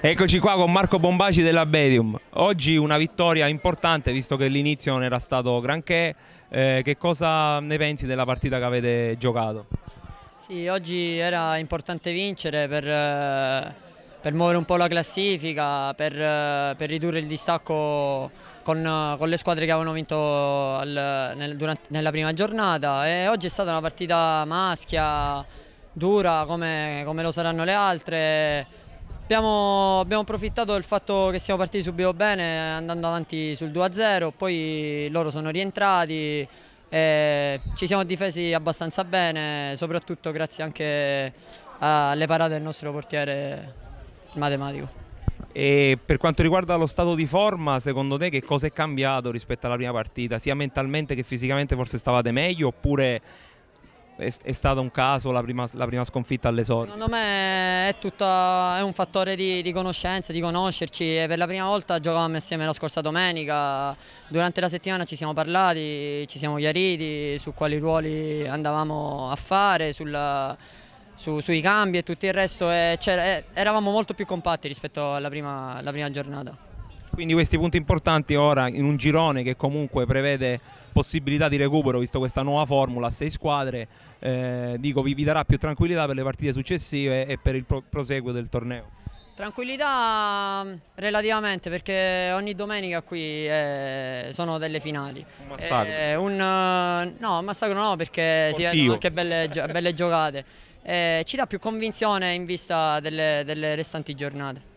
Eccoci qua con Marco Bombaci della Bedium. Oggi una vittoria importante visto che l'inizio non era stato granché. Eh, che cosa ne pensi della partita che avete giocato? Sì, oggi era importante vincere per, eh, per muovere un po' la classifica, per, eh, per ridurre il distacco con, con, le squadre che avevano vinto al, nel, durante, nella prima giornata. E oggi è stata una partita maschia dura come, come lo saranno le altre. Abbiamo, abbiamo, approfittato del fatto che siamo partiti subito bene andando avanti sul 2-0, poi loro sono rientrati, e ci siamo difesi abbastanza bene, soprattutto grazie anche alle parate del nostro portiere matematico. E per quanto riguarda lo stato di forma, secondo te che cosa è cambiato rispetto alla prima partita? Sia mentalmente che fisicamente forse stavate meglio oppure è, è stato un caso la prima, la prima sconfitta all'esordio? Secondo me è, tutta, è un fattore di, di, conoscenza, di conoscerci e per la prima volta giocavamo insieme la scorsa domenica, durante la settimana ci siamo parlati, ci siamo chiariti su quali ruoli andavamo a fare, sulla, su, sui cambi e tutto il resto, e eravamo molto più compatti rispetto alla prima, alla prima giornata. Quindi questi punti importanti ora in un girone che comunque prevede possibilità di recupero, visto questa nuova formula a sei squadre, eh, dico vi, vi, darà più tranquillità per le partite successive e per il pro proseguo del torneo. Tranquillità mm, relativamente perché ogni domenica qui eh, sono delle finali. Un massacro? Eh, un, eh, no, un massacro no perché Sportivo. si vedono anche belle, belle giocate. Eh, ci dà più convinzione in vista delle, delle restanti giornate.